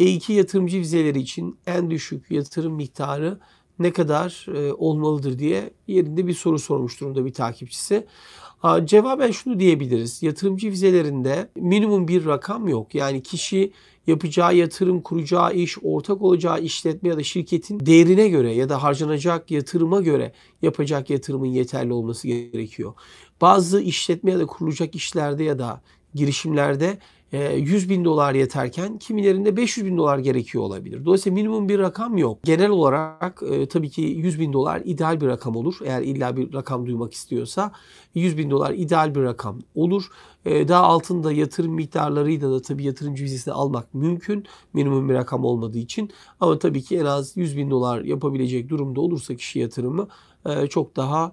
E2 yatırımcı vizeleri için en düşük yatırım miktarı ne kadar e, olmalıdır diye yerinde bir soru sormuş durumda bir takipçisi. Ha, cevaben şunu diyebiliriz. Yatırımcı vizelerinde minimum bir rakam yok. Yani kişi yapacağı yatırım, kuracağı iş, ortak olacağı işletme ya da şirketin değerine göre ya da harcanacak yatırıma göre yapacak yatırımın yeterli olması gerekiyor. Bazı işletme ya da kurulacak işlerde ya da girişimlerde 100 e, bin dolar yeterken kimilerinde 500 bin dolar gerekiyor olabilir. Dolayısıyla minimum bir rakam yok. Genel olarak e, tabii ki 100 bin dolar ideal bir rakam olur. Eğer illa bir rakam duymak istiyorsa 100 bin dolar ideal bir rakam olur. E, daha altında yatırım miktarlarıyla da tabii yatırımcı vizesini almak mümkün. Minimum bir rakam olmadığı için. Ama tabii ki en az 100 bin dolar yapabilecek durumda olursa kişi yatırımı çok daha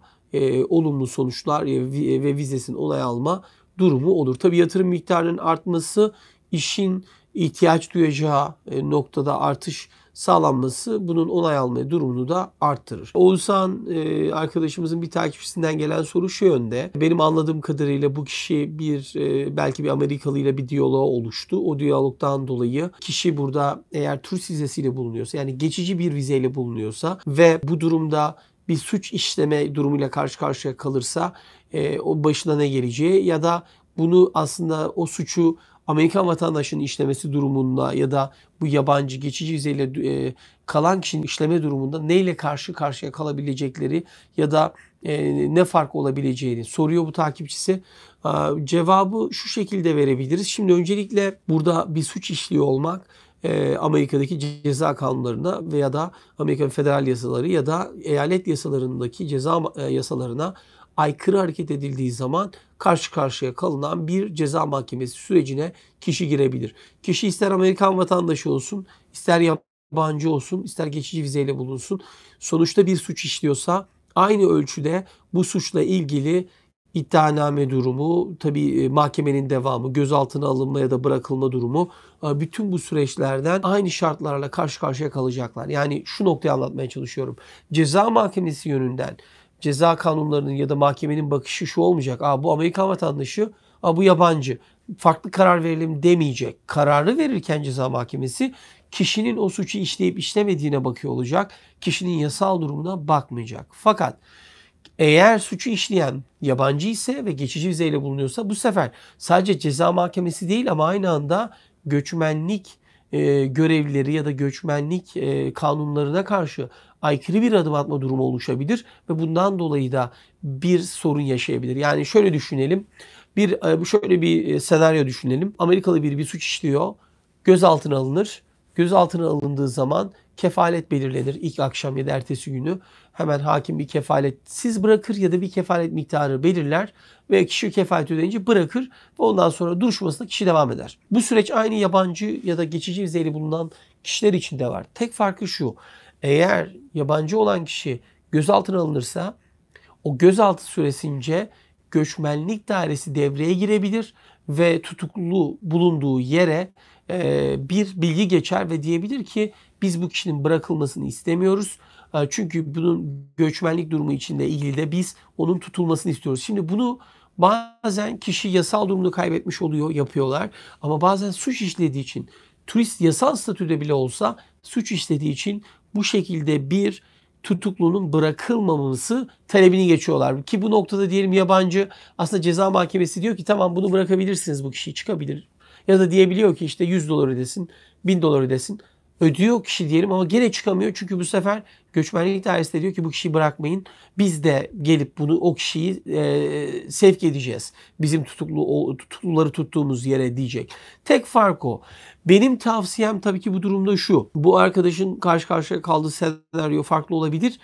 olumlu sonuçlar ve vizesin onay alma durumu olur. Tabii yatırım miktarının artması işin ihtiyaç duyacağı e, noktada artış sağlanması bunun onay alma durumunu da arttırır. Oğuzhan e, arkadaşımızın bir takipçisinden gelen soru şu yönde. Benim anladığım kadarıyla bu kişi bir e, belki bir Amerikalı ile bir diyaloğa oluştu. O diyalogdan dolayı kişi burada eğer turist vizesiyle bulunuyorsa yani geçici bir vizeyle bulunuyorsa ve bu durumda bir suç işleme durumuyla karşı karşıya kalırsa e, o başına ne geleceği ya da bunu aslında o suçu Amerikan vatandaşının işlemesi durumunda ya da bu yabancı geçici vizeyle e, kalan kişinin işleme durumunda neyle karşı karşıya kalabilecekleri ya da e, ne fark olabileceğini soruyor bu takipçisi. E, cevabı şu şekilde verebiliriz. Şimdi öncelikle burada bir suç işliyor olmak e, Amerika'daki ceza kanunlarına veya da Amerikan federal yasaları ya da eyalet yasalarındaki ceza e, yasalarına aykırı hareket edildiği zaman karşı karşıya kalınan bir ceza mahkemesi sürecine kişi girebilir. Kişi ister Amerikan vatandaşı olsun, ister yabancı olsun, ister geçici vizeyle bulunsun. Sonuçta bir suç işliyorsa aynı ölçüde bu suçla ilgili iddianame durumu, tabii e, mahkemenin devamı, gözaltına alınma ya da bırakılma durumu e, bütün bu süreçlerden aynı şartlarla karşı karşıya kalacaklar. Yani şu noktayı anlatmaya çalışıyorum. Ceza mahkemesi yönünden ceza kanunlarının ya da mahkemenin bakışı şu olmayacak. Aa bu Amerikan vatandaşı, aa bu yabancı. Farklı karar verelim demeyecek. Kararı verirken ceza mahkemesi kişinin o suçu işleyip işlemediğine bakıyor olacak. Kişinin yasal durumuna bakmayacak. Fakat eğer suçu işleyen yabancı ise ve geçici vizeyle bulunuyorsa bu sefer sadece ceza mahkemesi değil ama aynı anda göçmenlik e, görevlileri ya da göçmenlik e, kanunlarına karşı aykırı bir adım atma durumu oluşabilir ve bundan dolayı da bir sorun yaşayabilir. Yani şöyle düşünelim. Bir e, şöyle bir e, senaryo düşünelim. Amerikalı biri bir suç işliyor. Gözaltına alınır gözaltına alındığı zaman kefalet belirlenir ilk akşam ya da ertesi günü. Hemen hakim bir kefaletsiz bırakır ya da bir kefalet miktarı belirler ve kişi kefalet ödeyince bırakır ve ondan sonra duruşmasına kişi devam eder. Bu süreç aynı yabancı ya da geçici vizeli bulunan kişiler için de var. Tek farkı şu. Eğer yabancı olan kişi gözaltına alınırsa o gözaltı süresince göçmenlik dairesi devreye girebilir ve tutuklu bulunduğu yere e, bir bilgi geçer ve diyebilir ki biz bu kişinin bırakılmasını istemiyoruz. E, çünkü bunun göçmenlik durumu içinde ilgili de biz onun tutulmasını istiyoruz. Şimdi bunu bazen kişi yasal durumunu kaybetmiş oluyor, yapıyorlar. Ama bazen suç işlediği için, turist yasal statüde bile olsa suç işlediği için bu şekilde bir tutuklunun bırakılmaması talebini geçiyorlar. Ki bu noktada diyelim yabancı aslında ceza mahkemesi diyor ki tamam bunu bırakabilirsiniz bu kişi çıkabilir ya da diyebiliyor ki işte 100 dolar ödesin, 1000 dolar ödesin. Ödüyor kişi diyelim ama gene çıkamıyor. Çünkü bu sefer göçmenlik dairesi de diyor ki bu kişiyi bırakmayın. Biz de gelip bunu o kişiyi e, sevk edeceğiz. Bizim tutuklu o, tutukluları tuttuğumuz yere diyecek. Tek fark o. Benim tavsiyem tabii ki bu durumda şu. Bu arkadaşın karşı karşıya kaldığı senaryo farklı olabilir.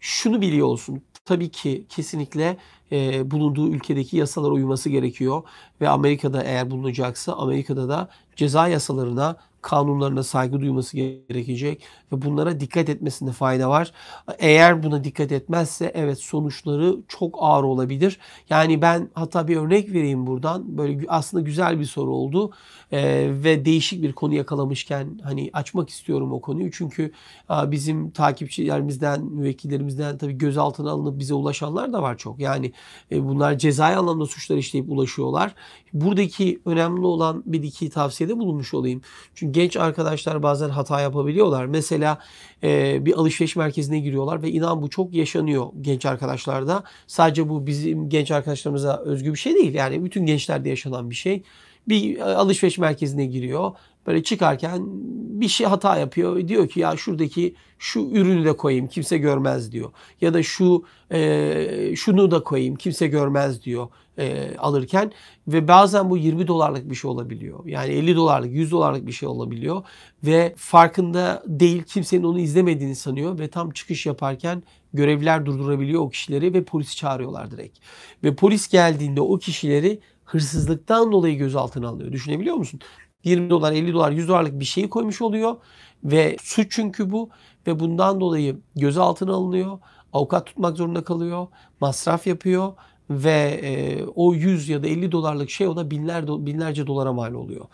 Şunu biliyor olsun. Tabii ki kesinlikle e, bulunduğu ülkedeki yasalara uyması gerekiyor. Ve Amerika'da eğer bulunacaksa Amerika'da da ceza yasalarına kanunlarına saygı duyması gerekecek ve bunlara dikkat etmesinde fayda var. Eğer buna dikkat etmezse evet sonuçları çok ağır olabilir. Yani ben hatta bir örnek vereyim buradan. Böyle aslında güzel bir soru oldu ee, ve değişik bir konu yakalamışken hani açmak istiyorum o konuyu. Çünkü a, bizim takipçilerimizden, müvekkillerimizden tabii gözaltına alınıp bize ulaşanlar da var çok. Yani e, bunlar cezai anlamda suçlar işleyip ulaşıyorlar. Buradaki önemli olan bir iki tavsiyede bulunmuş olayım. Çünkü genç arkadaşlar bazen hata yapabiliyorlar. Mesela e, bir alışveriş merkezine giriyorlar ve inan bu çok yaşanıyor genç arkadaşlarda. Sadece bu bizim genç arkadaşlarımıza özgü bir şey değil. Yani bütün gençlerde yaşanan bir şey. Bir e, alışveriş merkezine giriyor. Böyle çıkarken bir şey hata yapıyor. Diyor ki ya şuradaki şu ürünü de koyayım kimse görmez diyor. Ya da şu e, şunu da koyayım kimse görmez diyor e, alırken. Ve bazen bu 20 dolarlık bir şey olabiliyor. Yani 50 dolarlık 100 dolarlık bir şey olabiliyor. Ve farkında değil kimsenin onu izlemediğini sanıyor ve tam çıkış yaparken görevliler durdurabiliyor o kişileri ve polisi çağırıyorlar direkt. Ve polis geldiğinde o kişileri hırsızlıktan dolayı gözaltına alıyor. Düşünebiliyor musun? 20 dolar, 50 dolar, 100 dolarlık bir şeyi koymuş oluyor ve suç çünkü bu ve bundan dolayı gözaltına alınıyor, avukat tutmak zorunda kalıyor, masraf yapıyor ve e, o 100 ya da 50 dolarlık şey ona binler binlerce dolara mal oluyor.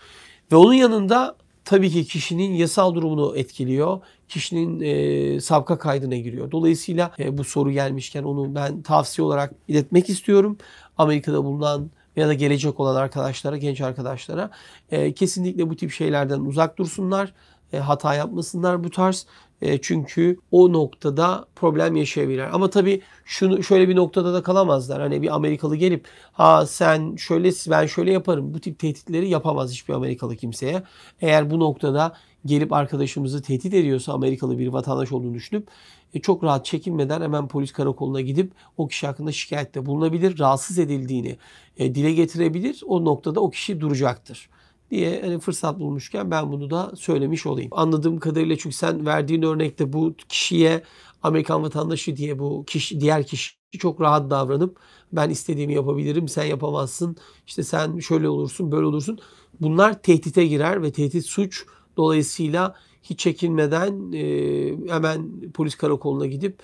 Ve onun yanında tabii ki kişinin yasal durumunu etkiliyor. Kişinin e, sabka kaydına giriyor. Dolayısıyla e, bu soru gelmişken onu ben tavsiye olarak iletmek istiyorum. Amerika'da bulunan ya da gelecek olan arkadaşlara, genç arkadaşlara e, kesinlikle bu tip şeylerden uzak dursunlar. E, hata yapmasınlar bu tarz. E, çünkü o noktada problem yaşayabilirler. Ama tabii şunu şöyle bir noktada da kalamazlar. Hani bir Amerikalı gelip ha sen şöyle ben şöyle yaparım. Bu tip tehditleri yapamaz hiçbir Amerikalı kimseye. Eğer bu noktada gelip arkadaşımızı tehdit ediyorsa Amerikalı bir vatandaş olduğunu düşünüp e, çok rahat çekinmeden hemen polis karakoluna gidip o kişi hakkında şikayette bulunabilir. Rahatsız edildiğini dile getirebilir. O noktada o kişi duracaktır diye hani fırsat bulmuşken ben bunu da söylemiş olayım. Anladığım kadarıyla çünkü sen verdiğin örnekte bu kişiye Amerikan vatandaşı diye bu kişi diğer kişi çok rahat davranıp ben istediğimi yapabilirim, sen yapamazsın, işte sen şöyle olursun, böyle olursun. Bunlar tehdite girer ve tehdit suç. Dolayısıyla hiç çekinmeden hemen polis karakoluna gidip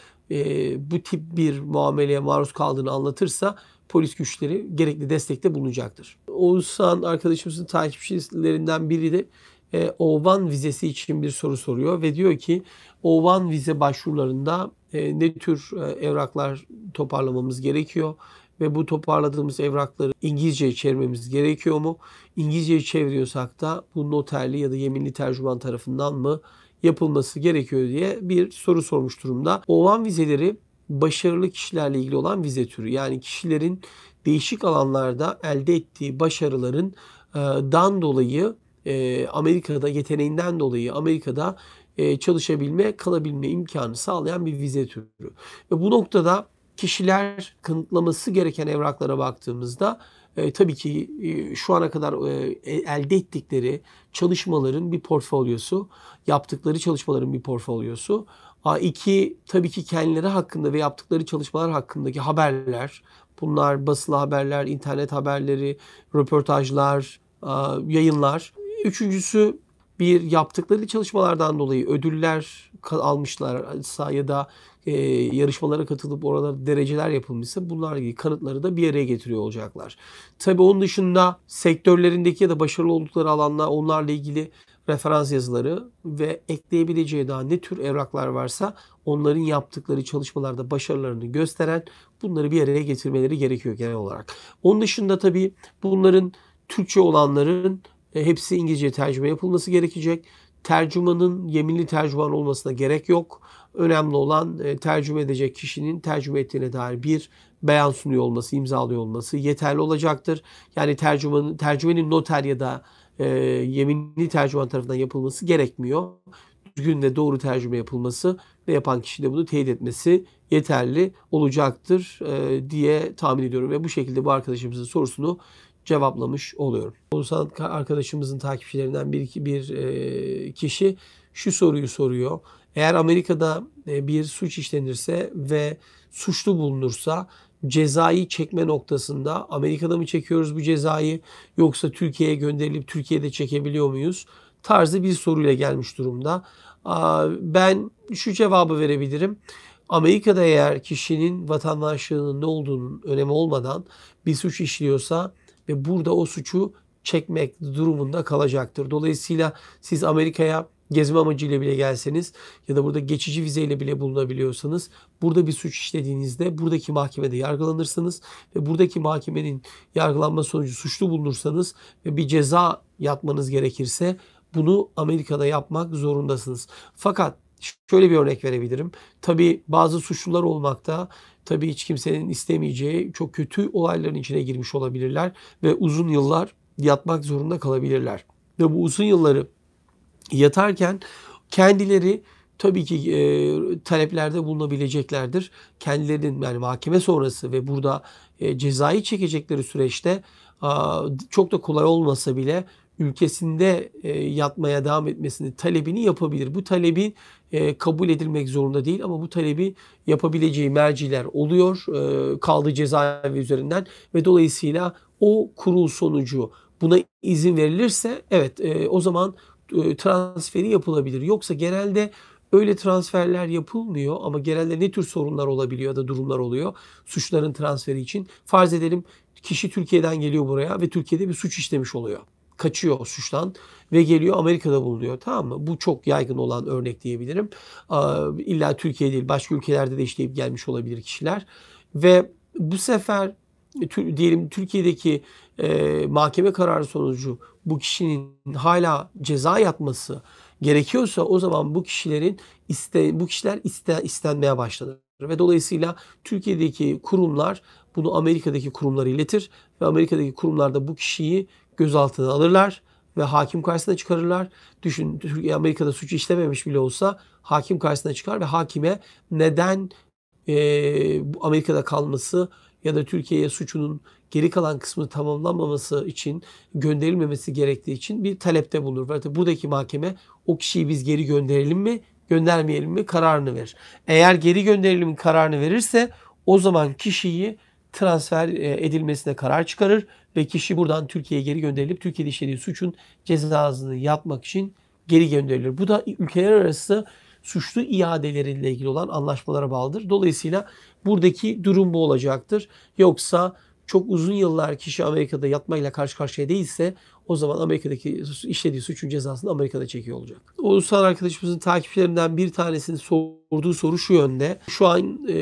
bu tip bir muameleye maruz kaldığını anlatırsa polis güçleri gerekli destekte bulunacaktır. Oğuzhan arkadaşımızın takipçilerinden biri de e, o vizesi için bir soru soruyor ve diyor ki Ovan vize başvurularında e, ne tür e, evraklar toparlamamız gerekiyor ve bu toparladığımız evrakları İngilizceye çevirmemiz gerekiyor mu? İngilizceye çeviriyorsak da bu noterli ya da yeminli tercüman tarafından mı yapılması gerekiyor diye bir soru sormuş durumda. Ovan 1 vizeleri başarılı kişilerle ilgili olan vize türü. Yani kişilerin değişik alanlarda elde ettiği başarıların e, dan dolayı e, Amerika'da yeteneğinden dolayı Amerika'da e, çalışabilme, kalabilme imkanı sağlayan bir vize türü. Ve bu noktada kişiler kanıtlaması gereken evraklara baktığımızda e, tabii ki e, şu ana kadar e, elde ettikleri çalışmaların bir portfolyosu, yaptıkları çalışmaların bir portfolyosu A2 tabii ki kendileri hakkında ve yaptıkları çalışmalar hakkındaki haberler. Bunlar basılı haberler, internet haberleri, röportajlar, yayınlar. Üçüncüsü bir yaptıkları çalışmalardan dolayı ödüller almışlarsa ya da e, yarışmalara katılıp orada dereceler yapılmışsa bunlar gibi kanıtları da bir araya getiriyor olacaklar. Tabii onun dışında sektörlerindeki ya da başarılı oldukları alanlar onlarla ilgili referans yazıları ve ekleyebileceği daha ne tür evraklar varsa onların yaptıkları çalışmalarda başarılarını gösteren bunları bir araya getirmeleri gerekiyor genel olarak. Onun dışında tabii bunların Türkçe olanların e, hepsi İngilizce tercüme yapılması gerekecek. Tercümanın yeminli tercüman olmasına gerek yok. Önemli olan e, tercüme edecek kişinin tercüme ettiğine dair bir beyan sunuyor olması, imzalıyor olması yeterli olacaktır. Yani tercümanın, tercümenin noter ya da e, yeminli tercüman tarafından yapılması gerekmiyor. Düzgün ve doğru tercüme yapılması ve yapan kişi de bunu teyit etmesi yeterli olacaktır e, diye tahmin ediyorum. Ve bu şekilde bu arkadaşımızın sorusunu cevaplamış oluyorum. Oğuzhan arkadaşımızın takipçilerinden bir, bir e, kişi şu soruyu soruyor. Eğer Amerika'da e, bir suç işlenirse ve suçlu bulunursa cezayı çekme noktasında Amerika'da mı çekiyoruz bu cezayı yoksa Türkiye'ye gönderilip Türkiye'de çekebiliyor muyuz? Tarzı bir soruyla gelmiş durumda. Ben şu cevabı verebilirim. Amerika'da eğer kişinin vatandaşlığının ne olduğunun önemi olmadan bir suç işliyorsa ve burada o suçu çekmek durumunda kalacaktır. Dolayısıyla siz Amerika'ya gezme amacıyla bile gelseniz ya da burada geçici vizeyle bile bulunabiliyorsanız burada bir suç işlediğinizde buradaki mahkemede yargılanırsınız ve buradaki mahkemenin yargılanma sonucu suçlu bulunursanız ve bir ceza yatmanız gerekirse bunu Amerika'da yapmak zorundasınız. Fakat şöyle bir örnek verebilirim. Tabii bazı suçlular olmakta tabii hiç kimsenin istemeyeceği çok kötü olayların içine girmiş olabilirler ve uzun yıllar yatmak zorunda kalabilirler. Ve bu uzun yılları yatarken kendileri tabii ki e, taleplerde bulunabileceklerdir. Kendilerinin yani mahkeme sonrası ve burada e, cezayı çekecekleri süreçte a, çok da kolay olmasa bile ülkesinde e, yatmaya devam etmesini talebini yapabilir. Bu talebi e, kabul edilmek zorunda değil ama bu talebi yapabileceği merciler oluyor e, kaldığı cezaevi üzerinden ve dolayısıyla o kurul sonucu buna izin verilirse evet e, o zaman e, transferi yapılabilir. Yoksa genelde öyle transferler yapılmıyor ama genelde ne tür sorunlar olabiliyor da durumlar oluyor suçların transferi için. Farz edelim kişi Türkiye'den geliyor buraya ve Türkiye'de bir suç işlemiş oluyor. Kaçıyor o suçtan ve geliyor Amerika'da bulunuyor tamam mı? Bu çok yaygın olan örnek diyebilirim. İlla Türkiye değil başka ülkelerde de işleyip gelmiş olabilir kişiler. Ve bu sefer diyelim Türkiye'deki e, mahkeme kararı sonucu bu kişinin hala ceza yatması gerekiyorsa o zaman bu kişilerin iste, bu kişiler iste, istenmeye başlanır ve dolayısıyla Türkiye'deki kurumlar bunu Amerika'daki kurumlara iletir ve Amerika'daki kurumlarda bu kişiyi gözaltına alırlar ve hakim karşısına çıkarırlar. Düşün Türkiye Amerika'da suçu işlememiş bile olsa hakim karşısına çıkar ve hakime neden e, Amerika'da kalması ya da Türkiye'ye suçunun geri kalan kısmı tamamlanmaması için gönderilmemesi gerektiği için bir talepte bulunur. Fakat buradaki mahkeme o kişiyi biz geri gönderelim mi göndermeyelim mi kararını verir. Eğer geri gönderelim kararını verirse o zaman kişiyi transfer e, edilmesine karar çıkarır ve kişi buradan Türkiye'ye geri gönderilip Türkiye'de işlediği suçun cezasını yatmak için geri gönderilir. Bu da ülkeler arası suçlu iadeleriyle ilgili olan anlaşmalara bağlıdır. Dolayısıyla buradaki durum bu olacaktır. Yoksa çok uzun yıllar kişi Amerika'da yatmayla karşı karşıya değilse o zaman Amerika'daki işlediği suçun cezasını Amerika'da çekiyor olacak. Oğuzhan arkadaşımızın takipçilerinden bir tanesinin sorduğu soru şu yönde. Şu an e,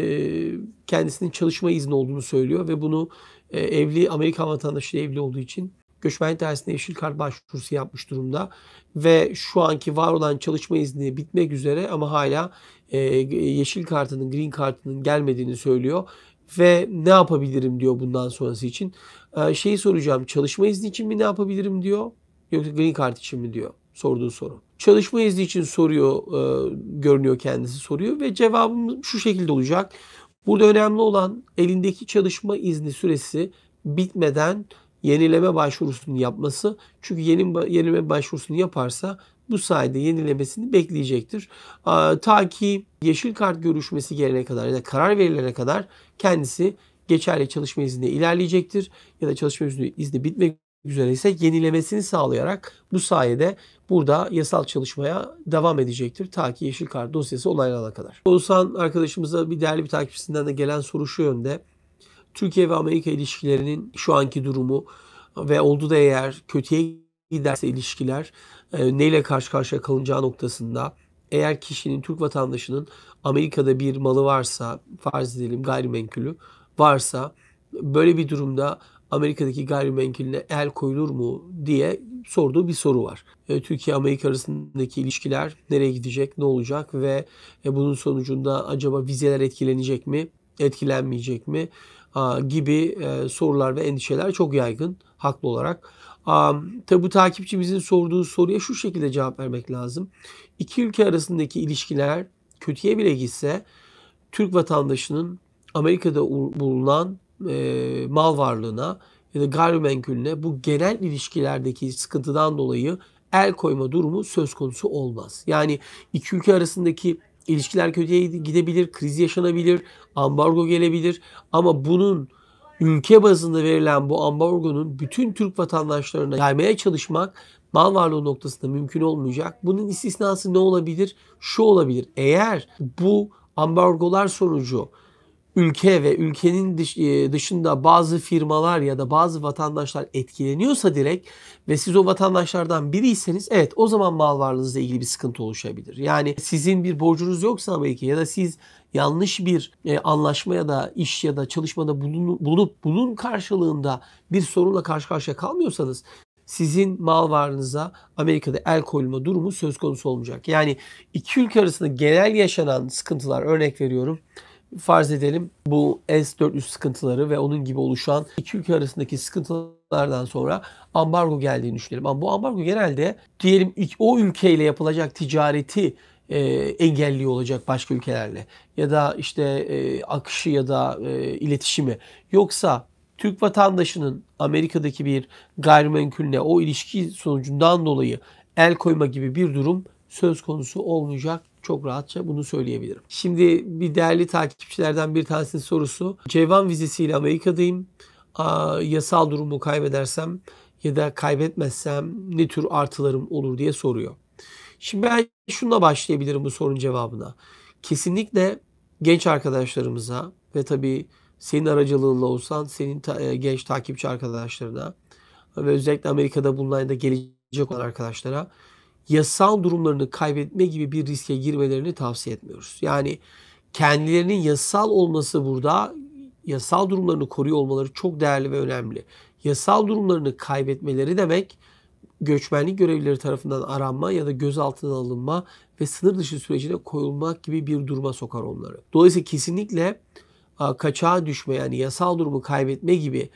kendisinin çalışma izni olduğunu söylüyor ve bunu e, evli Amerika vatandaşı evli olduğu için Göçmen Tersi'ne yeşil kart başvurusu yapmış durumda. Ve şu anki var olan çalışma izni bitmek üzere ama hala e, yeşil kartının, green kartının gelmediğini söylüyor. Ve ne yapabilirim diyor bundan sonrası için. E, şeyi soracağım çalışma izni için mi ne yapabilirim diyor yoksa green kart için mi diyor sorduğu soru. Çalışma izni için soruyor, e, görünüyor kendisi soruyor ve cevabım şu şekilde olacak. Burada önemli olan elindeki çalışma izni süresi bitmeden yenileme başvurusunu yapması. Çünkü yeni, yenileme başvurusunu yaparsa bu sayede yenilemesini bekleyecektir. Ta ki yeşil kart görüşmesi gelene kadar ya da karar verilene kadar kendisi geçerli çalışma izni ilerleyecektir. Ya da çalışma izni, izni bitmek üzere ise yenilemesini sağlayarak bu sayede burada yasal çalışmaya devam edecektir. Ta ki yeşil kart dosyası onaylanana kadar. Oğuzhan arkadaşımıza bir değerli bir takipçisinden de gelen soru şu yönde. Türkiye ve Amerika ilişkilerinin şu anki durumu ve oldu da eğer kötüye giderse ilişkiler e, neyle karşı karşıya kalınacağı noktasında eğer kişinin Türk vatandaşının Amerika'da bir malı varsa farz edelim gayrimenkulü varsa böyle bir durumda Amerika'daki gayrimenkulüne el koyulur mu diye sorduğu bir soru var. E, Türkiye Amerika arasındaki ilişkiler nereye gidecek, ne olacak ve e, bunun sonucunda acaba vizeler etkilenecek mi, etkilenmeyecek mi? gibi e, sorular ve endişeler çok yaygın haklı olarak. Tabi bu takipçimizin sorduğu soruya şu şekilde cevap vermek lazım. İki ülke arasındaki ilişkiler kötüye bile gitse Türk vatandaşının Amerika'da bulunan e, mal varlığına ya da gayrimenkulüne bu genel ilişkilerdeki sıkıntıdan dolayı el koyma durumu söz konusu olmaz. Yani iki ülke arasındaki ilişkiler kötüye gidebilir, kriz yaşanabilir, ambargo gelebilir. Ama bunun ülke bazında verilen bu ambargonun bütün Türk vatandaşlarına yaymaya çalışmak mal varlığı noktasında mümkün olmayacak. Bunun istisnası ne olabilir? Şu olabilir. Eğer bu ambargolar sonucu ülke ve ülkenin e, dışında bazı firmalar ya da bazı vatandaşlar etkileniyorsa direkt ve siz o vatandaşlardan biriyseniz evet o zaman mal varlığınızla ilgili bir sıkıntı oluşabilir. Yani sizin bir borcunuz yoksa belki ya da siz yanlış bir e, anlaşma ya da iş ya da çalışmada bulun, bulunup bunun karşılığında bir sorunla karşı karşıya kalmıyorsanız sizin mal varlığınıza Amerika'da el koyulma durumu söz konusu olmayacak. Yani iki ülke arasında genel yaşanan sıkıntılar örnek veriyorum farz edelim bu S-400 sıkıntıları ve onun gibi oluşan iki ülke arasındaki sıkıntılardan sonra ambargo geldiğini düşünelim. Ama bu ambargo genelde diyelim o ülkeyle yapılacak ticareti e, engelliyor olacak başka ülkelerle ya da işte e, akışı ya da e, iletişimi. Yoksa Türk vatandaşının Amerika'daki bir gayrimenkulle o ilişki sonucundan dolayı el koyma gibi bir durum söz konusu olmayacak çok rahatça bunu söyleyebilirim. Şimdi bir değerli takipçilerden bir tanesinin sorusu. Cevan vizesiyle Amerika'dayım. yasal durumu kaybedersem ya da kaybetmezsem ne tür artılarım olur diye soruyor. Şimdi ben şununla başlayabilirim bu sorunun cevabına. Kesinlikle genç arkadaşlarımıza ve tabii senin aracılığınla olsan senin ta- e, genç takipçi arkadaşlarına ve özellikle Amerika'da bulunan da gelecek olan arkadaşlara yasal durumlarını kaybetme gibi bir riske girmelerini tavsiye etmiyoruz. Yani kendilerinin yasal olması burada yasal durumlarını koruyor olmaları çok değerli ve önemli. Yasal durumlarını kaybetmeleri demek göçmenlik görevlileri tarafından aranma ya da gözaltına alınma ve sınır dışı sürecine koyulmak gibi bir duruma sokar onları. Dolayısıyla kesinlikle kaçağa düşme yani yasal durumu kaybetme gibi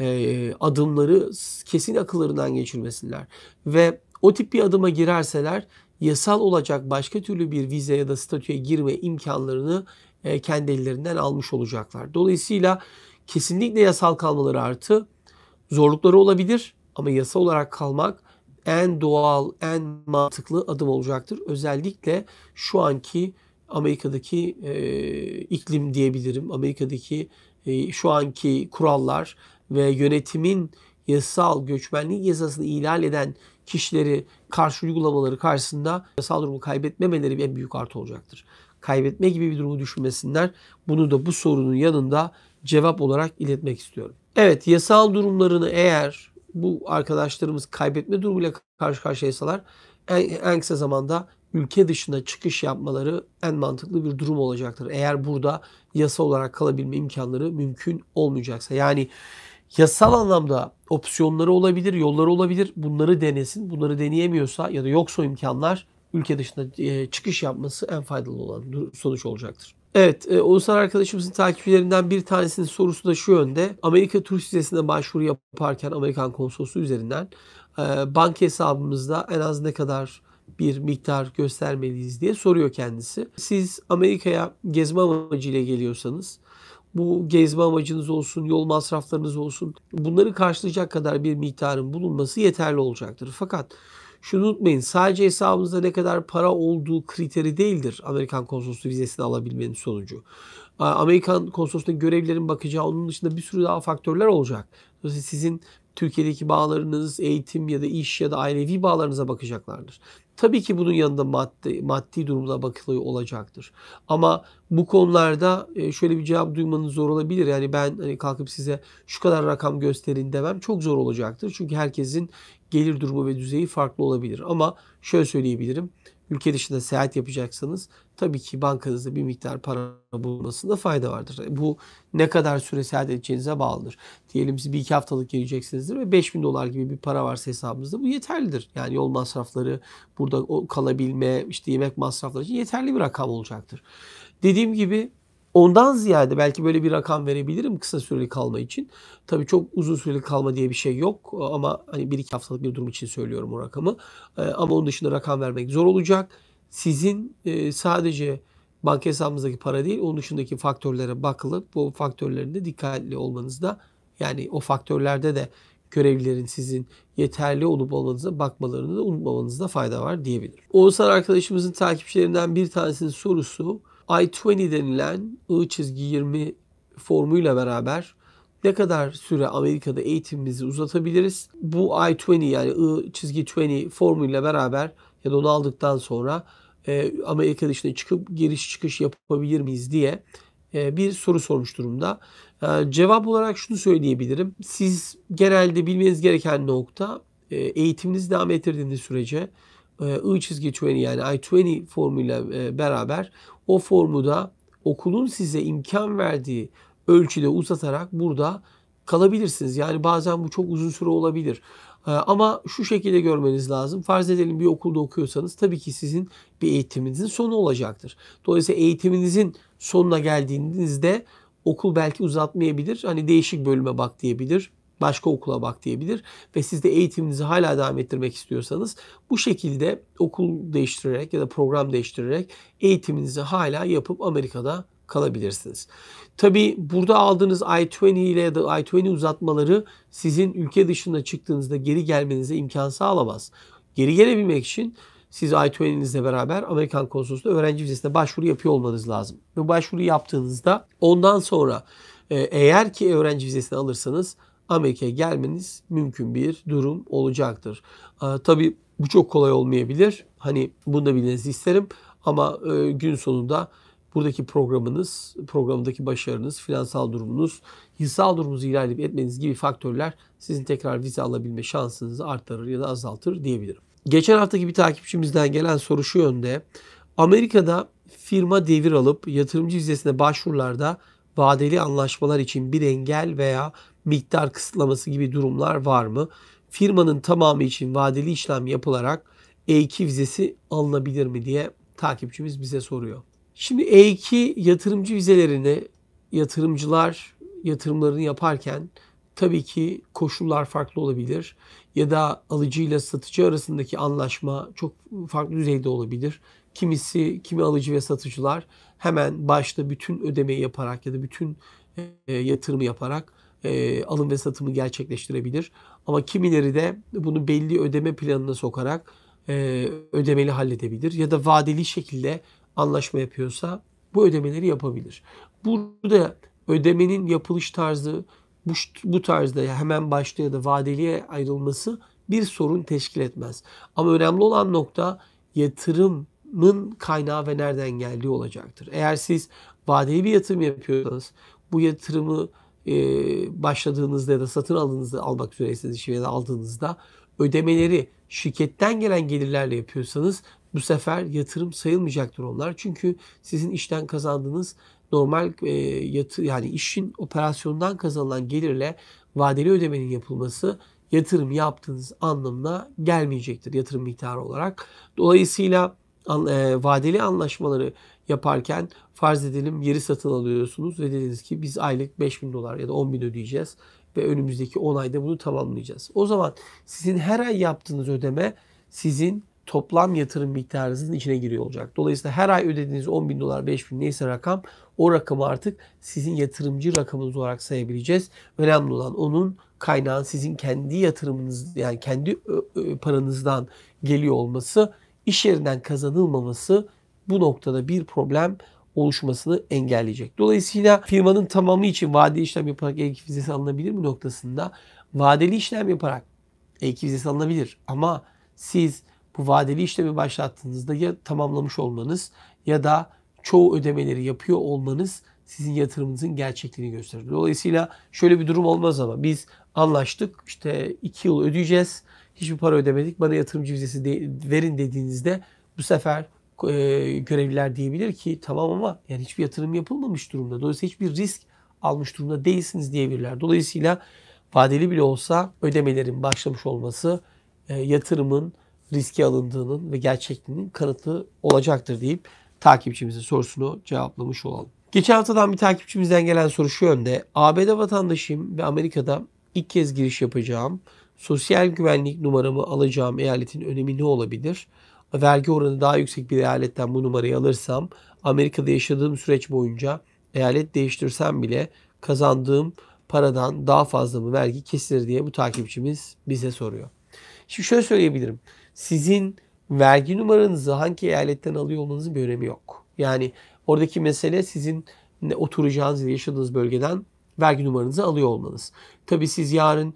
e, adımları kesin akıllarından geçirmesinler. Ve o tip bir adıma girerseler yasal olacak başka türlü bir vize ya da statüye girme imkanlarını e, kendi ellerinden almış olacaklar. Dolayısıyla kesinlikle yasal kalmaları artı zorlukları olabilir ama yasa olarak kalmak en doğal, en mantıklı adım olacaktır. Özellikle şu anki Amerika'daki e, iklim diyebilirim. Amerika'daki e, şu anki kurallar ve yönetimin yasal göçmenlik yasasını ihlal eden kişileri karşı uygulamaları karşısında yasal durumu kaybetmemeleri en büyük artı olacaktır. Kaybetme gibi bir durumu düşünmesinler. Bunu da bu sorunun yanında cevap olarak iletmek istiyorum. Evet yasal durumlarını eğer bu arkadaşlarımız kaybetme durumuyla karşı karşıyaysalar en, en kısa zamanda ülke dışına çıkış yapmaları en mantıklı bir durum olacaktır. Eğer burada yasa olarak kalabilme imkanları mümkün olmayacaksa. Yani yasal anlamda opsiyonları olabilir, yolları olabilir. Bunları denesin. Bunları deneyemiyorsa ya da yoksa imkanlar ülke dışında e, çıkış yapması en faydalı olan sonuç olacaktır. Evet, e, Oğuzhan arkadaşımızın takipçilerinden bir tanesinin sorusu da şu yönde. Amerika turist vizesine başvuru yaparken Amerikan konsolosluğu üzerinden e, banka hesabımızda en az ne kadar bir miktar göstermeliyiz diye soruyor kendisi. Siz Amerika'ya gezme amacıyla geliyorsanız bu gezme amacınız olsun, yol masraflarınız olsun bunları karşılayacak kadar bir miktarın bulunması yeterli olacaktır. Fakat şunu unutmayın sadece hesabınızda ne kadar para olduğu kriteri değildir Amerikan konsolosluğu vizesini alabilmenin sonucu. Amerikan konsolosluğunda görevlerin bakacağı onun dışında bir sürü daha faktörler olacak. Dolayısıyla sizin Türkiye'deki bağlarınız, eğitim ya da iş ya da ailevi bağlarınıza bakacaklardır. Tabii ki bunun yanında maddi, maddi durumda bakılıyor olacaktır. Ama bu konularda e, şöyle bir cevap duymanız zor olabilir. Yani ben hani kalkıp size şu kadar rakam gösterin demem çok zor olacaktır. Çünkü herkesin gelir durumu ve düzeyi farklı olabilir. Ama şöyle söyleyebilirim ülke dışında seyahat yapacaksanız tabii ki bankanızda bir miktar para bulmasında fayda vardır. E, bu ne kadar süre seyahat edeceğinize bağlıdır. Diyelim siz bir iki haftalık geleceksinizdir ve 5000 dolar gibi bir para varsa hesabınızda bu yeterlidir. Yani yol masrafları, burada kalabilme, işte yemek masrafları için yeterli bir rakam olacaktır. Dediğim gibi Ondan ziyade belki böyle bir rakam verebilirim kısa süreli kalma için. Tabii çok uzun süreli kalma diye bir şey yok ama hani bir iki haftalık bir durum için söylüyorum o rakamı. Ee, ama onun dışında rakam vermek zor olacak. Sizin e, sadece banka hesabınızdaki para değil onun dışındaki faktörlere bakılıp bu faktörlerin de dikkatli olmanızda yani o faktörlerde de görevlilerin sizin yeterli olup olmanıza bakmalarını da unutmamanızda fayda var diyebilirim. Oğuzhan arkadaşımızın takipçilerinden bir tanesinin sorusu I-20 denilen I çizgi 20 formuyla beraber ne kadar süre Amerika'da eğitimimizi uzatabiliriz? Bu I-20 yani I çizgi 20 formuyla beraber ya da onu aldıktan sonra e, Amerika dışına çıkıp giriş çıkış yapabilir miyiz diye e, bir soru sormuş durumda. E, cevap olarak şunu söyleyebilirim. Siz genelde bilmeniz gereken nokta e, eğitiminizi devam ettirdiğiniz sürece e, I çizgi 20 yani I-20 formuyla e, beraber o formu da okulun size imkan verdiği ölçüde uzatarak burada kalabilirsiniz. Yani bazen bu çok uzun süre olabilir. E, ama şu şekilde görmeniz lazım. Farz edelim bir okulda okuyorsanız tabii ki sizin bir eğitiminizin sonu olacaktır. Dolayısıyla eğitiminizin sonuna geldiğinizde okul belki uzatmayabilir. Hani değişik bölüme bak diyebilir başka okula bak diyebilir. Ve siz de eğitiminizi hala devam ettirmek istiyorsanız bu şekilde okul değiştirerek ya da program değiştirerek eğitiminizi hala yapıp Amerika'da kalabilirsiniz. Tabi burada aldığınız I-20 ile ya da I-20 uzatmaları sizin ülke dışına çıktığınızda geri gelmenize imkan sağlamaz. Geri gelebilmek için siz I-20'nizle beraber Amerikan konsolosluğu öğrenci vizesine başvuru yapıyor olmanız lazım. Bu başvuru yaptığınızda ondan sonra e, eğer ki öğrenci vizesini alırsanız Amerika'ya gelmeniz mümkün bir durum olacaktır. Ee, tabii bu çok kolay olmayabilir. Hani bunu da bilmenizi isterim. Ama e, gün sonunda buradaki programınız, programdaki başarınız, finansal durumunuz, hissal durumunuzu ilerleyip etmeniz gibi faktörler sizin tekrar vize alabilme şansınızı arttırır ya da azaltır diyebilirim. Geçen haftaki bir takipçimizden gelen soru şu yönde. Amerika'da firma devir alıp yatırımcı vizesine başvurularda vadeli anlaşmalar için bir engel veya miktar kısıtlaması gibi durumlar var mı? Firmanın tamamı için vadeli işlem yapılarak E2 vizesi alınabilir mi diye takipçimiz bize soruyor. Şimdi E2 yatırımcı vizelerini yatırımcılar yatırımlarını yaparken tabii ki koşullar farklı olabilir ya da alıcıyla satıcı arasındaki anlaşma çok farklı düzeyde olabilir Kimisi, kimi alıcı ve satıcılar hemen başta bütün ödemeyi yaparak ya da bütün e, yatırımı yaparak e, alım ve satımı gerçekleştirebilir. Ama kimileri de bunu belli ödeme planına sokarak e, ödemeli halledebilir. Ya da vadeli şekilde anlaşma yapıyorsa bu ödemeleri yapabilir. Burada ödemenin yapılış tarzı bu, bu tarzda hemen başta ya da vadeliye ayrılması bir sorun teşkil etmez. Ama önemli olan nokta yatırım yatırımın kaynağı ve nereden geldiği olacaktır. Eğer siz vadeli bir yatırım yapıyorsanız bu yatırımı e, başladığınızda ya da satın aldığınızda almak üzereyseniz ya da aldığınızda ödemeleri şirketten gelen gelirlerle yapıyorsanız bu sefer yatırım sayılmayacaktır onlar. Çünkü sizin işten kazandığınız normal e, yatı yani işin operasyondan kazanılan gelirle vadeli ödemenin yapılması yatırım yaptığınız anlamına gelmeyecektir yatırım miktarı olarak. Dolayısıyla an, e, vadeli anlaşmaları yaparken farz edelim yeri satın alıyorsunuz ve dediniz ki biz aylık 5 bin dolar ya da 10 bin ödeyeceğiz ve önümüzdeki 10 ayda bunu tamamlayacağız. O zaman sizin her ay yaptığınız ödeme sizin toplam yatırım miktarınızın içine giriyor olacak. Dolayısıyla her ay ödediğiniz 10 bin dolar, 5 bin neyse rakam o rakamı artık sizin yatırımcı rakamınız olarak sayabileceğiz. Önemli olan onun kaynağın sizin kendi yatırımınız yani kendi paranızdan geliyor olması iş yerinden kazanılmaması bu noktada bir problem oluşmasını engelleyecek. Dolayısıyla firmanın tamamı için vadeli işlem yaparak ek vizesi alınabilir mi noktasında vadeli işlem yaparak ek vizesi alınabilir. Ama siz bu vadeli işlemi başlattığınızda ya tamamlamış olmanız ya da çoğu ödemeleri yapıyor olmanız sizin yatırımınızın gerçekliğini gösterir. Dolayısıyla şöyle bir durum olmaz ama biz anlaştık işte 2 yıl ödeyeceğiz hiçbir para ödemedik bana yatırımcı vizesi de, verin dediğinizde bu sefer e, görevliler diyebilir ki tamam ama yani hiçbir yatırım yapılmamış durumda. Dolayısıyla hiçbir risk almış durumda değilsiniz diyebilirler. Dolayısıyla vadeli bile olsa ödemelerin başlamış olması e, yatırımın riske alındığının ve gerçekliğinin kanıtı olacaktır deyip takipçimizin sorusunu cevaplamış olalım. Geçen haftadan bir takipçimizden gelen soru şu yönde. ABD vatandaşıyım ve Amerika'da ilk kez giriş yapacağım sosyal güvenlik numaramı alacağım eyaletin önemi ne olabilir? Vergi oranı daha yüksek bir eyaletten bu numarayı alırsam Amerika'da yaşadığım süreç boyunca eyalet değiştirsem bile kazandığım paradan daha fazla mı vergi kesilir diye bu takipçimiz bize soruyor. Şimdi şöyle söyleyebilirim. Sizin vergi numaranızı hangi eyaletten alıyor olmanızın bir önemi yok. Yani oradaki mesele sizin oturacağınız, yaşadığınız bölgeden vergi numaranızı alıyor olmanız. Tabii siz yarın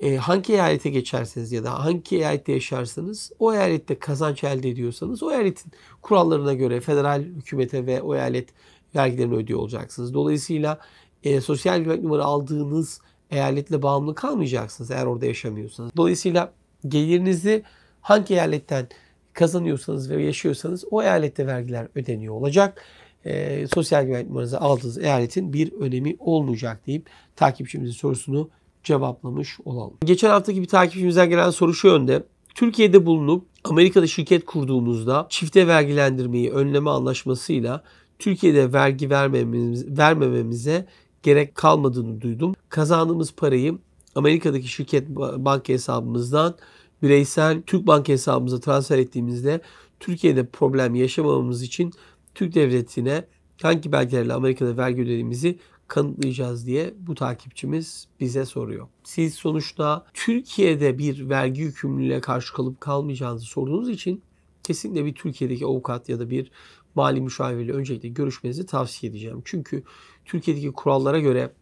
e, hangi eyalete geçerseniz ya da hangi eyalette yaşarsanız o eyalette kazanç elde ediyorsanız o eyaletin kurallarına göre federal hükümete ve o eyalet vergilerini ödüyor olacaksınız. Dolayısıyla e, sosyal güvenlik numara aldığınız eyaletle bağımlı kalmayacaksınız eğer orada yaşamıyorsanız. Dolayısıyla gelirinizi hangi eyaletten kazanıyorsanız ve yaşıyorsanız o eyalette vergiler ödeniyor olacak. E, sosyal güvenlik numaranızı aldığınız eyaletin bir önemi olmayacak deyip takipçimizin sorusunu cevaplamış olalım. Geçen haftaki bir takipçimizden gelen soru şu yönde. Türkiye'de bulunup Amerika'da şirket kurduğumuzda çifte vergilendirmeyi önleme anlaşmasıyla Türkiye'de vergi vermememiz, vermememize gerek kalmadığını duydum. Kazandığımız parayı Amerika'daki şirket banka hesabımızdan bireysel Türk banka hesabımıza transfer ettiğimizde Türkiye'de problem yaşamamamız için Türk devletine hangi belgelerle Amerika'da vergi ödediğimizi kanıtlayacağız diye bu takipçimiz bize soruyor. Siz sonuçta Türkiye'de bir vergi yükümlülüğüne karşı kalıp kalmayacağınızı sorduğunuz için kesinlikle bir Türkiye'deki avukat ya da bir mali müşavirle öncelikle görüşmenizi tavsiye edeceğim. Çünkü Türkiye'deki kurallara göre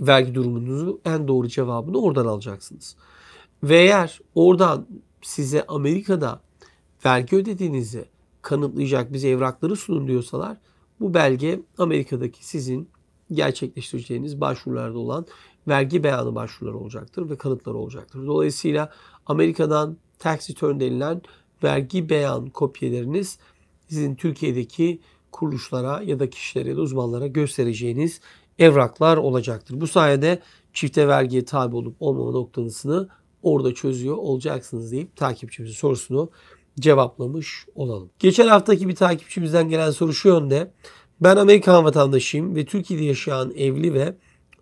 vergi durumunuzu en doğru cevabını oradan alacaksınız. Ve eğer oradan size Amerika'da vergi ödediğinizi kanıtlayacak bize evrakları sunun diyorsalar bu belge Amerika'daki sizin gerçekleştireceğiniz başvurularda olan vergi beyanı başvuruları olacaktır ve kanıtları olacaktır. Dolayısıyla Amerika'dan tax return denilen vergi beyan kopyalarınız sizin Türkiye'deki kuruluşlara ya da kişilere ya da uzmanlara göstereceğiniz evraklar olacaktır. Bu sayede çifte vergiye tabi olup olmama noktasını orada çözüyor olacaksınız deyip takipçimizin sorusunu cevaplamış olalım. Geçen haftaki bir takipçimizden gelen soru şu yönde. Ben Amerikan vatandaşıyım ve Türkiye'de yaşayan evli ve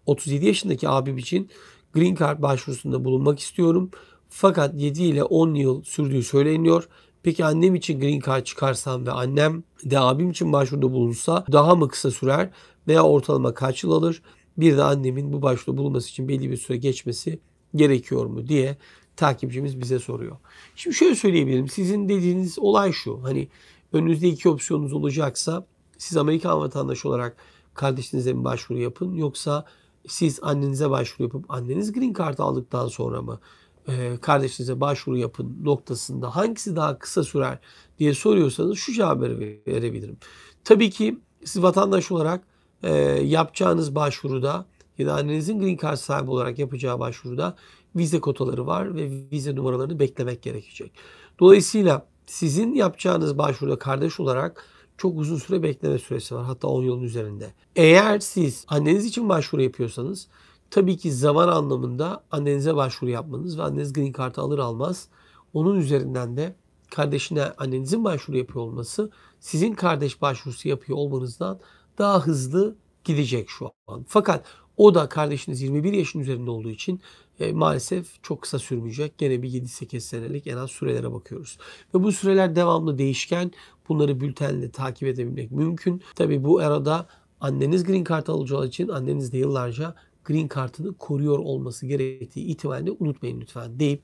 37 yaşındaki abim için Green Card başvurusunda bulunmak istiyorum. Fakat 7 ile 10 yıl sürdüğü söyleniyor. Peki annem için green card çıkarsam ve annem de abim için başvuruda bulunsa daha mı kısa sürer veya ortalama kaç yıl alır? Bir de annemin bu başvuruda bulunması için belli bir süre geçmesi gerekiyor mu diye takipçimiz bize soruyor. Şimdi şöyle söyleyebilirim. Sizin dediğiniz olay şu. Hani önünüzde iki opsiyonunuz olacaksa siz Amerikan vatandaşı olarak kardeşinize mi başvuru yapın yoksa siz annenize başvuru yapıp anneniz green card aldıktan sonra mı e, kardeşinize başvuru yapın noktasında hangisi daha kısa sürer diye soruyorsanız şu cevabı verebilirim. Tabii ki siz vatandaş olarak e, yapacağınız başvuruda ya da annenizin green card sahibi olarak yapacağı başvuruda vize kotaları var ve vize numaralarını beklemek gerekecek. Dolayısıyla sizin yapacağınız başvuruda kardeş olarak çok uzun süre bekleme süresi var. Hatta 10 yılın üzerinde. Eğer siz anneniz için başvuru yapıyorsanız tabii ki zaman anlamında annenize başvuru yapmanız ve anneniz green card'ı alır almaz onun üzerinden de kardeşine annenizin başvuru yapıyor olması sizin kardeş başvurusu yapıyor olmanızdan daha hızlı gidecek şu an. Fakat o da kardeşiniz 21 yaşın üzerinde olduğu için e, maalesef çok kısa sürmeyecek. Gene bir 7-8 senelik en az sürelere bakıyoruz. Ve bu süreler devamlı değişken. Bunları bültenle takip edebilmek mümkün. Tabii bu arada anneniz green card alacağı için anneniz de yıllarca green Kartını koruyor olması gerektiği itibariyle unutmayın lütfen deyip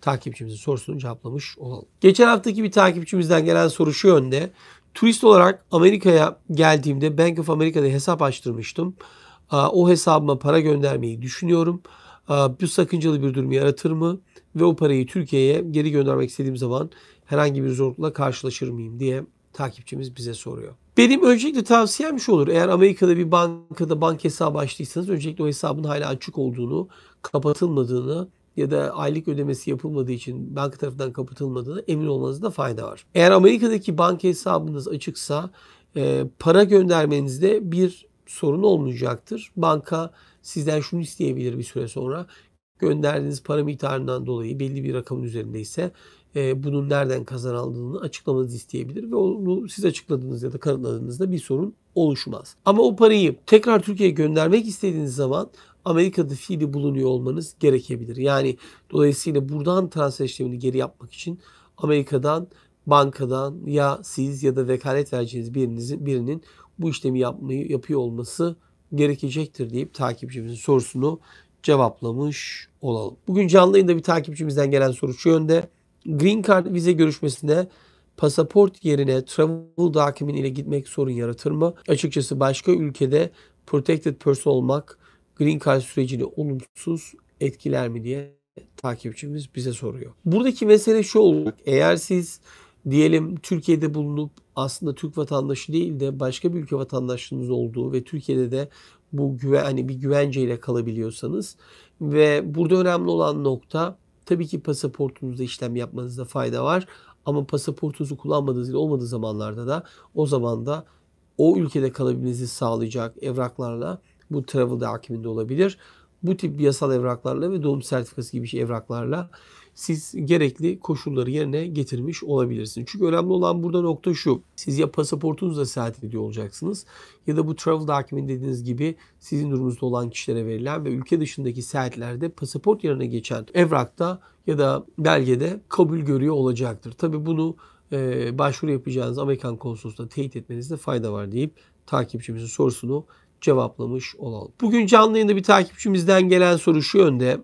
takipçimizin sorusunu cevaplamış olalım. Geçen haftaki bir takipçimizden gelen soru şu yönde. Turist olarak Amerika'ya geldiğimde Bank of America'da hesap açtırmıştım. O hesabıma para göndermeyi düşünüyorum. Bir sakıncalı bir durum yaratır mı? Ve o parayı Türkiye'ye geri göndermek istediğim zaman herhangi bir zorlukla karşılaşır mıyım diye takipçimiz bize soruyor. Benim öncelikle tavsiyem şu olur. Eğer Amerika'da bir bankada bank hesabı açtıysanız öncelikle o hesabın hala açık olduğunu, kapatılmadığını ya da aylık ödemesi yapılmadığı için banka tarafından kapatılmadığını emin olmanızda fayda var. Eğer Amerika'daki banka hesabınız açıksa e, para göndermenizde bir sorun olmayacaktır. Banka sizden şunu isteyebilir bir süre sonra. Gönderdiğiniz para miktarından dolayı belli bir rakamın üzerindeyse e, bunun nereden kazanıldığını açıklamanızı isteyebilir ve onu siz açıkladığınız ya da kanıtladığınızda bir sorun oluşmaz. Ama o parayı tekrar Türkiye'ye göndermek istediğiniz zaman Amerika'da fiili bulunuyor olmanız gerekebilir. Yani dolayısıyla buradan transfer işlemini geri yapmak için Amerika'dan bankadan ya siz ya da vekalet vereceğiniz birinizin birinin bu işlemi yapmayı yapıyor olması gerekecektir deyip takipçimizin sorusunu cevaplamış olalım. Bugün canlı yayında bir takipçimizden gelen soru şu yönde. Green Card vize görüşmesine pasaport yerine travel doküman ile gitmek sorun yaratır mı? Açıkçası başka ülkede protected person olmak Green Card sürecini olumsuz etkiler mi diye takipçimiz bize soruyor. Buradaki mesele şu olacak. Eğer siz diyelim Türkiye'de bulunup aslında Türk vatandaşı değil de başka bir ülke vatandaşınız olduğu ve Türkiye'de de bu güven hani bir güvenceyle kalabiliyorsanız ve burada önemli olan nokta tabii ki pasaportunuzda işlem yapmanızda fayda var ama pasaportunuzu kullanmadığınız ile olmadığı zamanlarda da o zaman da o ülkede kalabilmenizi sağlayacak evraklarla bu travel dahakiminde olabilir. Bu tip yasal evraklarla ve doğum sertifikası gibi şey evraklarla siz gerekli koşulları yerine getirmiş olabilirsiniz. Çünkü önemli olan burada nokta şu. Siz ya pasaportunuzla seyahat ediyor olacaksınız ya da bu travel document dediğiniz gibi sizin durumunuzda olan kişilere verilen ve ülke dışındaki seyahatlerde pasaport yerine geçen evrakta ya da belgede kabul görüyor olacaktır. Tabi bunu e, başvuru yapacağınız Amerikan konsolosluğuna teyit etmenizde fayda var deyip takipçimizin sorusunu cevaplamış olalım. Bugün canlı yayında bir takipçimizden gelen soru şu yönde.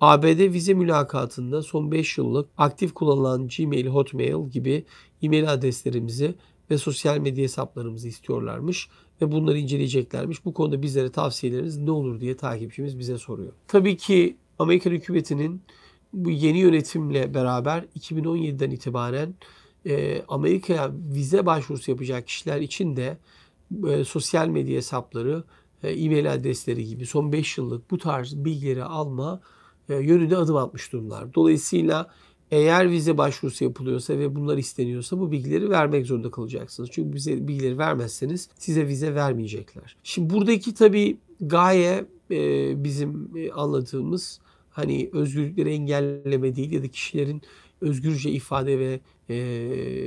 ABD vize mülakatında son 5 yıllık aktif kullanılan Gmail, Hotmail gibi e-mail adreslerimizi ve sosyal medya hesaplarımızı istiyorlarmış ve bunları inceleyeceklermiş. Bu konuda bizlere tavsiyeleriniz ne olur diye takipçimiz bize soruyor. Tabii ki Amerikan hükümetinin bu yeni yönetimle beraber 2017'den itibaren e, Amerika'ya vize başvurusu yapacak kişiler için de e, sosyal medya hesapları, e, e-mail adresleri gibi son 5 yıllık bu tarz bilgileri alma e, yönünde adım atmış durumlar. Dolayısıyla eğer vize başvurusu yapılıyorsa ve bunlar isteniyorsa bu bilgileri vermek zorunda kalacaksınız. Çünkü bize bilgileri vermezseniz size vize vermeyecekler. Şimdi buradaki tabii gaye e, bizim e, anladığımız hani özgürlükleri engelleme değil ya da kişilerin özgürce ifade ve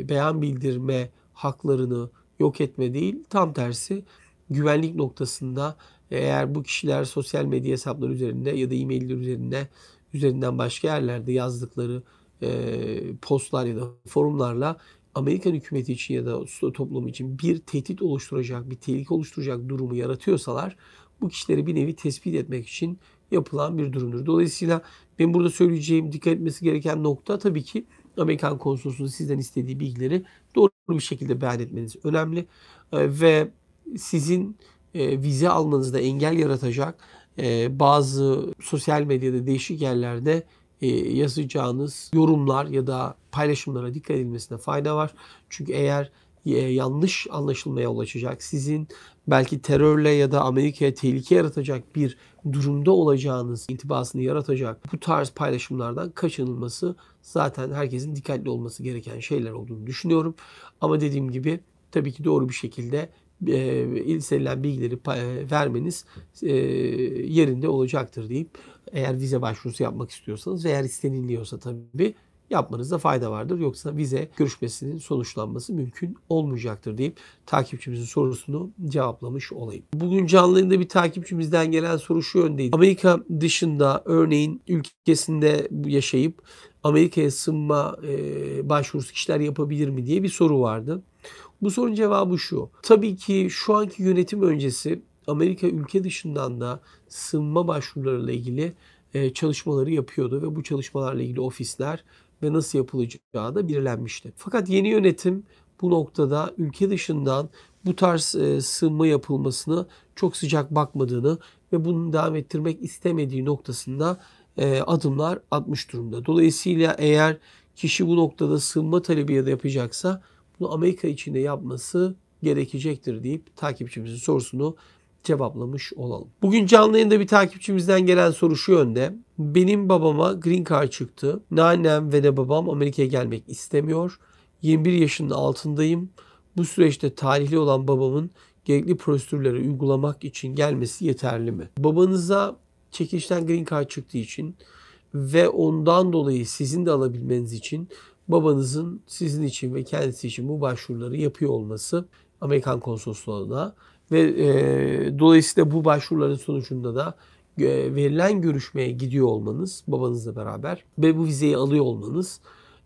beyan bildirme haklarını yok etme değil. Tam tersi güvenlik noktasında eğer bu kişiler sosyal medya hesapları üzerinde ya da e-mailler üzerinde üzerinden başka yerlerde yazdıkları e, postlar ya da forumlarla Amerikan hükümeti için ya da toplum için bir tehdit oluşturacak, bir tehlike oluşturacak durumu yaratıyorsalar bu kişileri bir nevi tespit etmek için yapılan bir durumdur. Dolayısıyla ben burada söyleyeceğim dikkat etmesi gereken nokta tabii ki Amerikan konsolosunun sizden istediği bilgileri doğru bir şekilde beyan etmeniz önemli. E, ve sizin e, vize almanızda engel yaratacak e, bazı sosyal medyada değişik yerlerde e, yazacağınız yorumlar ya da paylaşımlara dikkat edilmesine fayda var. Çünkü eğer e, yanlış anlaşılmaya ulaşacak, sizin belki terörle ya da Amerika'ya tehlike yaratacak bir durumda olacağınız intibasını yaratacak bu tarz paylaşımlardan kaçınılması zaten herkesin dikkatli olması gereken şeyler olduğunu düşünüyorum. Ama dediğim gibi tabii ki doğru bir şekilde e, istenilen bilgileri e, vermeniz e, yerinde olacaktır deyip eğer vize başvurusu yapmak istiyorsanız ve eğer isteniliyorsa tabii yapmanızda fayda vardır. Yoksa vize görüşmesinin sonuçlanması mümkün olmayacaktır deyip takipçimizin sorusunu cevaplamış olayım. Bugün canlı yayında bir takipçimizden gelen soru şu yöndeydi. Amerika dışında örneğin ülkesinde yaşayıp Amerika'ya sınma e, başvurusu kişiler yapabilir mi diye bir soru vardı. Bu sorunun cevabı şu. Tabii ki şu anki yönetim öncesi Amerika ülke dışından da sığınma başvurularıyla ilgili e, çalışmaları yapıyordu ve bu çalışmalarla ilgili ofisler ve nasıl yapılacağı da belirlenmişti. Fakat yeni yönetim bu noktada ülke dışından bu tarz e, sığınma yapılmasını çok sıcak bakmadığını ve bunu devam ettirmek istemediği noktasında e, adımlar atmış durumda. Dolayısıyla eğer kişi bu noktada sığınma talebi ya da yapacaksa bunu Amerika içinde yapması gerekecektir deyip takipçimizin sorusunu cevaplamış olalım. Bugün canlı yayında bir takipçimizden gelen soru şu yönde. Benim babama green card çıktı. Ne annem ve ne babam Amerika'ya gelmek istemiyor. 21 yaşının altındayım. Bu süreçte tarihli olan babamın gerekli prosedürleri uygulamak için gelmesi yeterli mi? Babanıza çekilişten green card çıktığı için ve ondan dolayı sizin de alabilmeniz için babanızın sizin için ve kendisi için bu başvuruları yapıyor olması Amerikan konsolosluğuna ve e, dolayısıyla bu başvuruların sonucunda da e, verilen görüşmeye gidiyor olmanız babanızla beraber ve bu vizeyi alıyor olmanız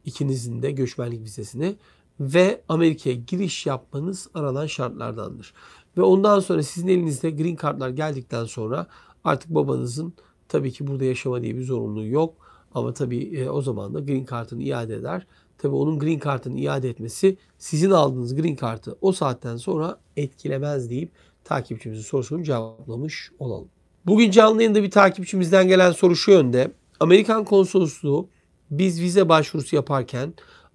ikinizin de göçmenlik vizesini ve Amerika'ya giriş yapmanız aranan şartlardandır. Ve ondan sonra sizin elinizde green kartlar geldikten sonra artık babanızın tabii ki burada yaşama diye bir zorunluluğu yok ama tabii e, o zaman da green card'ını iade eder. Tabii onun green card'ını iade etmesi sizin aldığınız green card'ı o saatten sonra etkilemez deyip takipçimizin sorusunu cevaplamış olalım. Bugün canlı yayında bir takipçimizden gelen soru şu yönde. Amerikan konsolosluğu biz vize başvurusu yaparken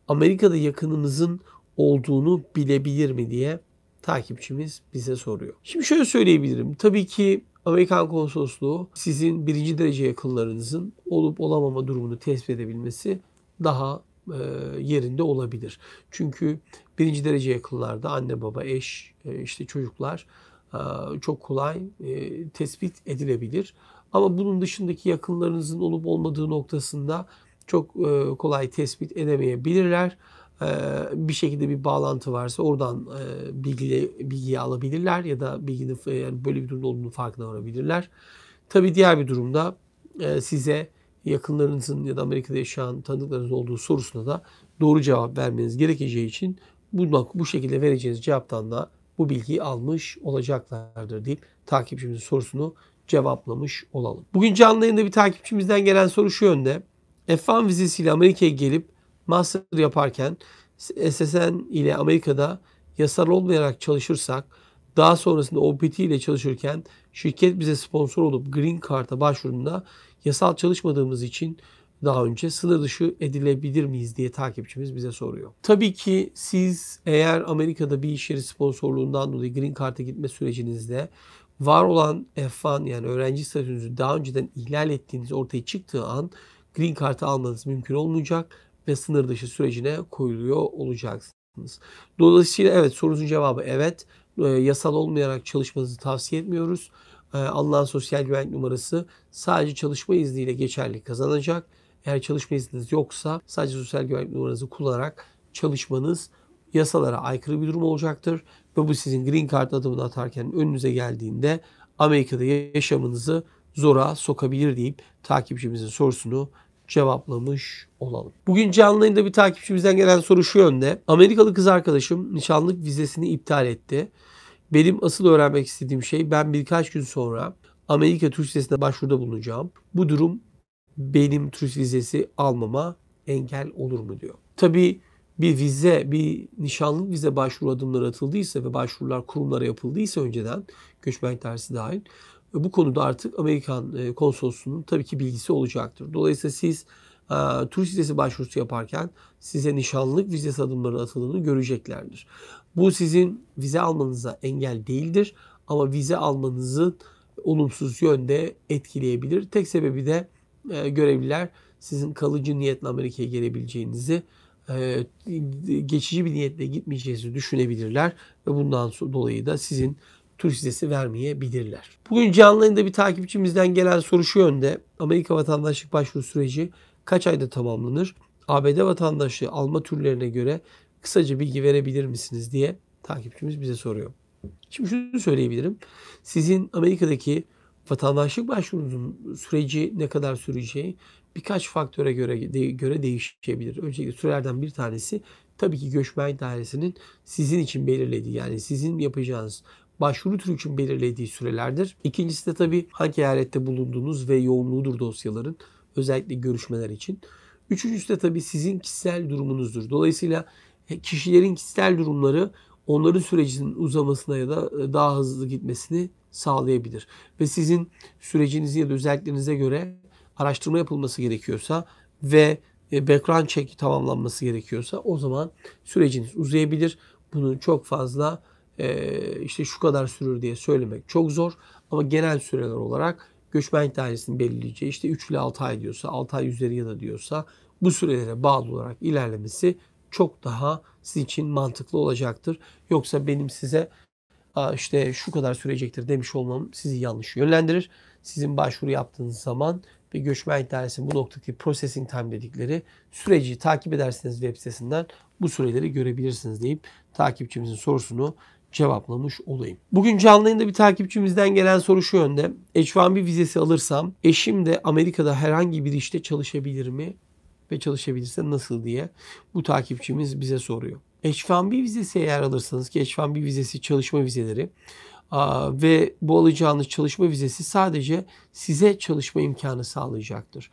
Amerika'da yakınımızın olduğunu bilebilir mi diye takipçimiz bize soruyor. Şimdi şöyle söyleyebilirim. Tabii ki Amerikan konsolosluğu sizin birinci derece yakınlarınızın olup olamama durumunu tespit edebilmesi daha e, yerinde olabilir. Çünkü birinci derece yakınlarda anne baba, eş, e, işte çocuklar e, çok kolay e, tespit edilebilir. Ama bunun dışındaki yakınlarınızın olup olmadığı noktasında çok e, kolay tespit edemeyebilirler. Ee, bir şekilde bir bağlantı varsa oradan e, bilgi bilgiyi alabilirler ya da bilginin e, yani böyle bir durumda olduğunu farkına varabilirler. Tabii diğer bir durumda e, size yakınlarınızın ya da Amerika'da yaşayan tanıdıklarınız olduğu sorusuna da doğru cevap vermeniz gerekeceği için bundan, bu şekilde vereceğiniz cevaptan da bu bilgiyi almış olacaklardır deyip takipçimizin sorusunu cevaplamış olalım. Bugün canlı yayında bir takipçimizden gelen soru şu yönde. F1 vizesiyle Amerika'ya gelip master yaparken SSN ile Amerika'da yasal olmayarak çalışırsak daha sonrasında OPT ile çalışırken şirket bize sponsor olup Green Card'a başvurunda yasal çalışmadığımız için daha önce sınır dışı edilebilir miyiz diye takipçimiz bize soruyor. Tabii ki siz eğer Amerika'da bir iş yeri sponsorluğundan dolayı Green Card'a gitme sürecinizde var olan F1 yani öğrenci statünüzü daha önceden ihlal ettiğiniz ortaya çıktığı an Green Card'ı almanız mümkün olmayacak ve sınır dışı sürecine koyuluyor olacaksınız. Dolayısıyla evet sorunuzun cevabı evet. Ee, yasal olmayarak çalışmanızı tavsiye etmiyoruz. E, ee, alınan sosyal güvenlik numarası sadece çalışma izniyle geçerli kazanacak. Eğer çalışma izniniz yoksa sadece sosyal güvenlik numaranızı kullanarak çalışmanız yasalara aykırı bir durum olacaktır. Ve bu sizin green card adımını atarken önünüze geldiğinde Amerika'da yaşamınızı zora sokabilir deyip takipçimizin sorusunu cevaplamış olalım. Bugün canlı yayında bir takipçimizden gelen soru şu yönde. Amerikalı kız arkadaşım nişanlık vizesini iptal etti. Benim asıl öğrenmek istediğim şey ben birkaç gün sonra Amerika turist vizesine başvuruda bulunacağım. Bu durum benim turist vizesi almama engel olur mu diyor. Tabii bir vize, bir nişanlık vize başvuru adımları atıldıysa ve başvurular kurumlara yapıldıysa önceden göçmen tersi dahil e, bu konuda artık Amerikan e, konsolosunun tabii ki bilgisi olacaktır. Dolayısıyla siz e, turist vizesi başvurusu yaparken size nişanlık vize adımları atıldığını göreceklerdir. Bu sizin vize almanıza engel değildir ama vize almanızı olumsuz yönde etkileyebilir. Tek sebebi de e, görevliler sizin kalıcı niyetle Amerika'ya gelebileceğinizi, e, geçici bir niyetle gitmeyeceğinizi düşünebilirler ve bundan dolayı da sizin tur hissesi vermeyebilirler. Bugün canlı yayında bir takipçimizden gelen soru şu yönde. Amerika vatandaşlık başvuru süreci kaç ayda tamamlanır? ABD vatandaşlığı alma türlerine göre kısaca bilgi verebilir misiniz diye takipçimiz bize soruyor. Şimdi şunu söyleyebilirim. Sizin Amerika'daki vatandaşlık başvurunuzun süreci ne kadar süreceği birkaç faktöre göre de, göre değişebilir. Öncelikle sürelerden bir tanesi tabii ki göçmen dairesinin sizin için belirlediği yani sizin yapacağınız başvuru türü için belirlediği sürelerdir. İkincisi de tabii hangi eyalette bulunduğunuz ve yoğunluğudur dosyaların özellikle görüşmeler için. Üçüncüsü de tabii sizin kişisel durumunuzdur. Dolayısıyla e, kişilerin kişisel durumları onların sürecinin uzamasına ya da e, daha hızlı gitmesini sağlayabilir. Ve sizin sürecinizi ya da özelliklerinize göre araştırma yapılması gerekiyorsa ve e, background check'i tamamlanması gerekiyorsa o zaman süreciniz uzayabilir. Bunu çok fazla e, işte şu kadar sürür diye söylemek çok zor. Ama genel süreler olarak göçmen dairesinin belirleyeceği işte 3 ile 6 ay diyorsa 6 ay üzeri ya da diyorsa bu sürelere bağlı olarak ilerlemesi çok daha sizin için mantıklı olacaktır. Yoksa benim size işte şu kadar sürecektir demiş olmam sizi yanlış yönlendirir. Sizin başvuru yaptığınız zaman ve göçmen dairesinin bu noktadaki processing time dedikleri süreci takip ederseniz web sitesinden bu süreleri görebilirsiniz deyip takipçimizin sorusunu cevaplamış olayım. Bugün canlı yayında bir takipçimizden gelen soru şu yönde. H1B vizesi alırsam eşim de Amerika'da herhangi bir işte çalışabilir mi? Ve çalışabilirse nasıl diye bu takipçimiz bize soruyor. H1B vizesi eğer alırsanız ki H1B vizesi çalışma vizeleri ve bu alacağınız çalışma vizesi sadece size çalışma imkanı sağlayacaktır.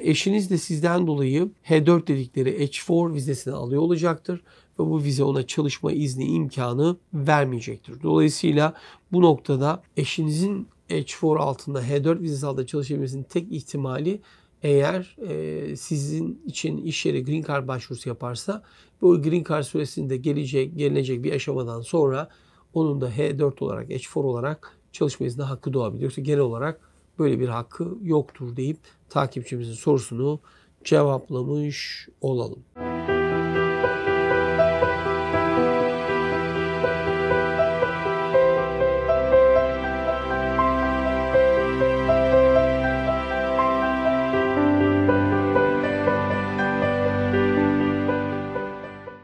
Eşiniz de sizden dolayı H4 dedikleri H4 vizesini alıyor olacaktır ve bu vize ona çalışma izni imkanı vermeyecektir. Dolayısıyla bu noktada eşinizin H4 altında H4 vizesi altında çalışabilmesinin tek ihtimali eğer e, sizin için iş yeri green card başvurusu yaparsa bu green card süresinde gelecek gelinecek bir aşamadan sonra onun da H4 olarak H4 olarak çalışma izni hakkı doğabilir. Yoksa genel olarak böyle bir hakkı yoktur deyip takipçimizin sorusunu cevaplamış olalım.